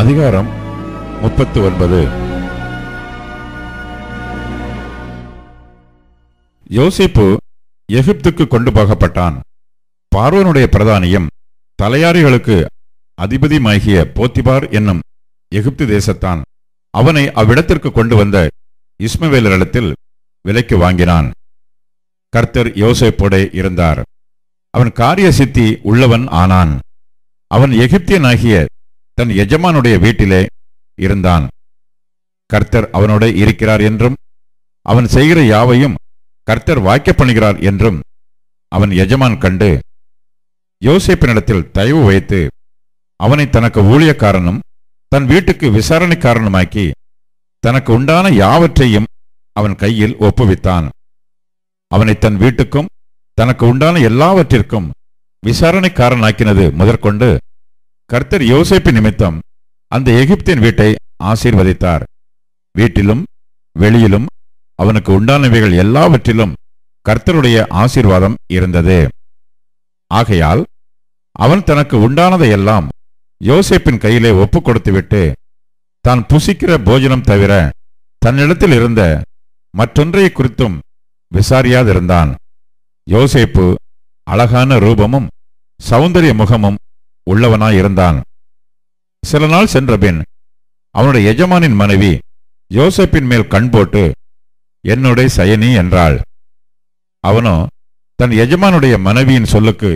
அதிகாரம் முப்பத்து ஒன்பது யோசிப்பு எகிப்துக்கு கொண்டு போகப்பட்டான் பார்வனுடைய பிரதானியம் தலையாரிகளுக்கு மாகிய போத்திபார் என்னும் எகிப்து தேசத்தான் அவனை அவ்விடத்திற்கு கொண்டு வந்த இஸ்மவேலரிடத்தில் விலைக்கு வாங்கினான் கர்த்தர் யோசேப்போடே இருந்தார் அவன் காரிய சித்தி உள்ளவன் ஆனான் அவன் எகிப்தியனாகிய தன் எஜமானுடைய வீட்டிலே இருந்தான் கர்த்தர் அவனோட இருக்கிறார் என்றும் அவன் செய்கிற யாவையும் கர்த்தர் வாய்க்க பண்ணுகிறார் என்றும் அவன் எஜமான் கண்டு யோசிப்பினிடத்தில் தயவு வைத்து அவனை தனக்கு ஊழியக்காரனும் தன் வீட்டுக்கு விசாரணைக்காரனுமாக்கி தனக்கு உண்டான யாவற்றையும் அவன் கையில் ஒப்புவித்தான் அவனை தன் வீட்டுக்கும் தனக்கு உண்டான எல்லாவற்றிற்கும் விசாரணைக்காரனாக்கினது முதற்கொண்டு கர்த்தர் யோசேப்பு நிமித்தம் அந்த எகிப்தின் வீட்டை ஆசீர்வதித்தார் வீட்டிலும் வெளியிலும் அவனுக்கு உண்டானவைகள் எல்லாவற்றிலும் கர்த்தருடைய ஆசீர்வாதம் இருந்தது ஆகையால் அவன் தனக்கு உண்டானதையெல்லாம் யோசேப்பின் கையிலே ஒப்புக் கொடுத்துவிட்டு தான் புசிக்கிற போஜனம் தவிர தன்னிடத்தில் இருந்த மற்றொன்றை குறித்தும் விசாரியாதிருந்தான் யோசேப்பு அழகான ரூபமும் சௌந்தரிய முகமும் உள்ளவனாயிருந்தான் சில நாள் சென்றபின் அவனுடைய எஜமானின் மனைவி யோசப்பின் மேல் கண் போட்டு என்னுடைய சயனி என்றாள் அவனோ தன் எஜமானுடைய மனைவியின் சொல்லுக்கு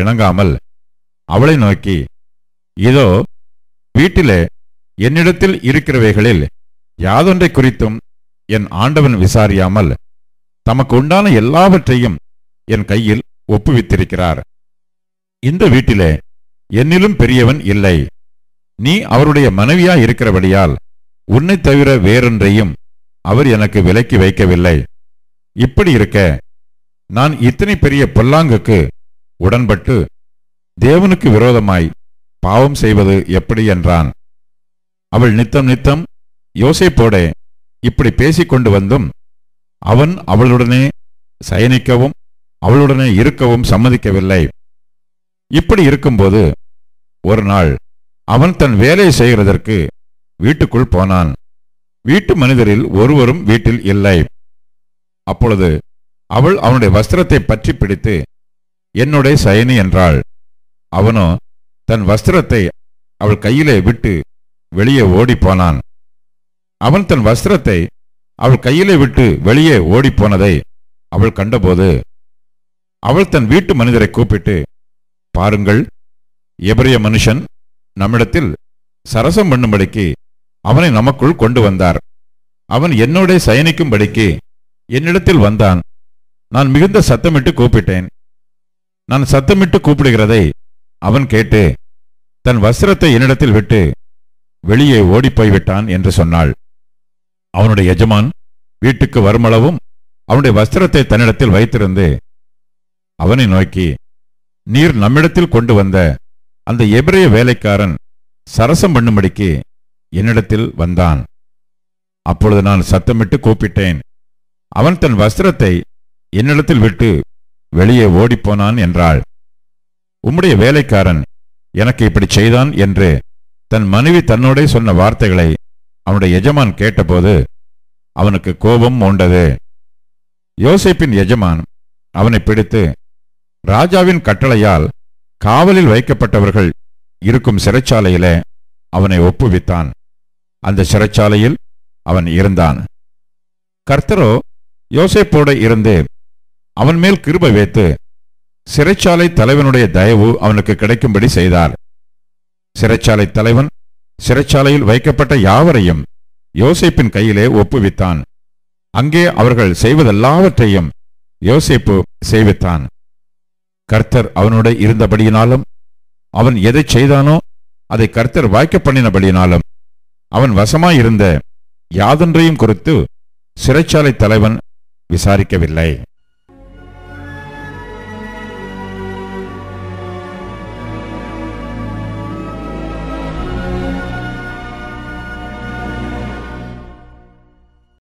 இணங்காமல் அவளை நோக்கி இதோ வீட்டிலே என்னிடத்தில் இருக்கிறவைகளில் யாதொன்றை குறித்தும் என் ஆண்டவன் விசாரியாமல் தமக்கு உண்டான எல்லாவற்றையும் என் கையில் ஒப்புவித்திருக்கிறார் இந்த வீட்டிலே என்னிலும் பெரியவன் இல்லை நீ அவருடைய மனைவியா இருக்கிறபடியால் உன்னை தவிர வேறொன்றையும் அவர் எனக்கு விலக்கி வைக்கவில்லை இப்படி இருக்க நான் இத்தனை பெரிய பொல்லாங்குக்கு உடன்பட்டு தேவனுக்கு விரோதமாய் பாவம் செய்வது எப்படி என்றான் அவள் நித்தம் நித்தம் யோசைப்போட இப்படி பேசிக்கொண்டு வந்தும் அவன் அவளுடனே சயனிக்கவும் அவளுடனே இருக்கவும் சம்மதிக்கவில்லை இப்படி இருக்கும்போது ஒரு நாள் அவன் தன் வேலையை செய்கிறதற்கு வீட்டுக்குள் போனான் வீட்டு மனிதரில் ஒருவரும் வீட்டில் இல்லை அப்பொழுது அவள் அவனுடைய வஸ்திரத்தை பற்றி பிடித்து என்னுடைய சயனி என்றாள் அவனோ தன் வஸ்திரத்தை அவள் கையிலே விட்டு வெளியே ஓடிப்போனான் அவன் தன் வஸ்திரத்தை அவள் கையிலே விட்டு வெளியே ஓடிப்போனதை அவள் கண்டபோது அவள் தன் வீட்டு மனிதரை கூப்பிட்டு பாருங்கள் எபிரிய மனுஷன் நம்மிடத்தில் சரசம் பண்ணும்படிக்கு அவனை நமக்குள் கொண்டு வந்தார் அவன் என்னோட சயனிக்கும்படிக்கு என்னிடத்தில் வந்தான் நான் மிகுந்த சத்தமிட்டு கூப்பிட்டேன் நான் சத்தமிட்டு கூப்பிடுகிறதை அவன் கேட்டு தன் வஸ்திரத்தை என்னிடத்தில் விட்டு வெளியே ஓடிப்போய்விட்டான் என்று சொன்னாள் அவனுடைய எஜமான் வீட்டுக்கு வருமளவும் அவனுடைய வஸ்திரத்தை தன்னிடத்தில் வைத்திருந்து அவனை நோக்கி நீர் நம்மிடத்தில் கொண்டு வந்த அந்த எபிரேய வேலைக்காரன் சரசம் பண்ணும்படிக்கு என்னிடத்தில் வந்தான் அப்பொழுது நான் சத்தமிட்டு கூப்பிட்டேன் அவன் தன் வஸ்திரத்தை என்னிடத்தில் விட்டு வெளியே ஓடிப்போனான் என்றாள் உம்முடைய வேலைக்காரன் எனக்கு இப்படி செய்தான் என்று தன் மனைவி தன்னோடே சொன்ன வார்த்தைகளை அவனுடைய எஜமான் கேட்டபோது அவனுக்கு கோபம் மூண்டது யோசிப்பின் எஜமான் அவனை பிடித்து ராஜாவின் கட்டளையால் காவலில் வைக்கப்பட்டவர்கள் இருக்கும் சிறைச்சாலையில அவனை ஒப்புவித்தான் அந்த சிறைச்சாலையில் அவன் இருந்தான் கர்த்தரோ யோசேப்போட இருந்து அவன் மேல் கிருப வைத்து சிறைச்சாலை தலைவனுடைய தயவு அவனுக்கு கிடைக்கும்படி செய்தார் சிறைச்சாலை தலைவன் சிறைச்சாலையில் வைக்கப்பட்ட யாவரையும் யோசேப்பின் கையிலே ஒப்புவித்தான் அங்கே அவர்கள் செய்வதெல்லாவற்றையும் யோசேப்பு செய்வித்தான் கர்த்தர் அவனோட இருந்தபடியினாலும் அவன் எதை செய்தானோ அதை கர்த்தர் வாய்க்க பண்ணினபடியினாலும் அவன் வசமாயிருந்த யாதொன்றையும் குறித்து சிறைச்சாலை தலைவன் விசாரிக்கவில்லை